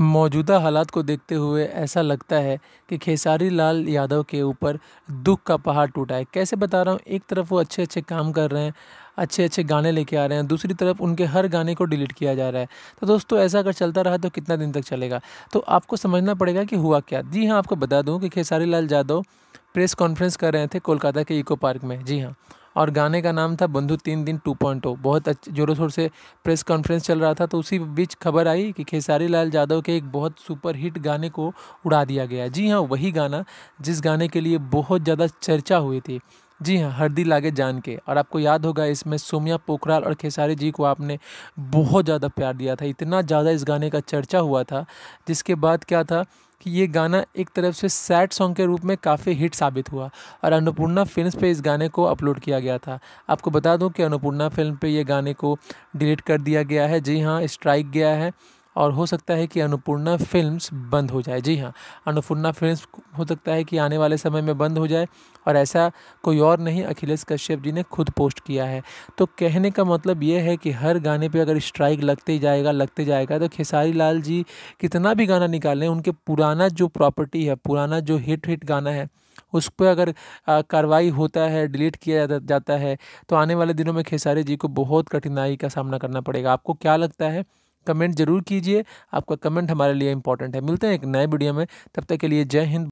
मौजूदा हालात को देखते हुए ऐसा लगता है कि खेसारी लाल यादव के ऊपर दुख का पहाड़ टूटा है कैसे बता रहा हूँ एक तरफ वो अच्छे अच्छे काम कर रहे हैं अच्छे अच्छे गाने लेके आ रहे हैं दूसरी तरफ उनके हर गाने को डिलीट किया जा रहा है तो दोस्तों ऐसा अगर चलता रहा तो कितना दिन तक चलेगा तो आपको समझना पड़ेगा कि हुआ क्या जी हाँ आपको बता दूँ कि खेसारी लाल यादव प्रेस कॉन्फ्रेंस कर रहे थे कोलकाता के इको पार्क में जी हाँ और गाने का नाम था बंधु तीन दिन टू पॉइंट ओ बहुत अच्छे जोरों शोर से प्रेस कॉन्फ्रेंस चल रहा था तो उसी बीच खबर आई कि खेसारी लाल यादव के एक बहुत सुपर हिट गाने को उड़ा दिया गया जी हाँ वही गाना जिस गाने के लिए बहुत ज़्यादा चर्चा हुई थी जी हाँ हर दिल आगे जान के और आपको याद होगा इसमें सोमिया पोखराल और खेसारी जी को आपने बहुत ज़्यादा प्यार दिया था इतना ज़्यादा इस गाने का चर्चा हुआ था जिसके बाद क्या था कि ये गाना एक तरफ से सैड सॉन्ग के रूप में काफ़ी हिट साबित हुआ और अन्नपूर्णा फिल्म पे इस गाने को अपलोड किया गया था आपको बता दूं कि अन्नपूर्णा फिल्म पे ये गाने को डिलीट कर दिया गया है जी हाँ स्ट्राइक गया है और हो सकता है कि अन्नपूर्णा फिल्म्स बंद हो जाए जी हाँ अन्नपूर्णा फिल्म्स हो सकता है कि आने वाले समय में बंद हो जाए और ऐसा कोई और नहीं अखिलेश कश्यप जी ने खुद पोस्ट किया है तो कहने का मतलब ये है कि हर गाने पे अगर स्ट्राइक लगते ही जाएगा लगते जाएगा तो खेसारी लाल जी कितना भी गाना निकालें उनके पुराना जो प्रॉपर्टी है पुराना जो हिट हिट गाना है उस पर अगर कार्रवाई होता है डिलीट किया जाता है तो आने वाले दिनों में खेसारी जी को बहुत कठिनाई का सामना करना पड़ेगा आपको क्या लगता है कमेंट जरूर कीजिए आपका कमेंट हमारे लिए इंपॉर्टेंट है मिलते हैं एक नए वीडियो में तब तक के लिए जय हिंद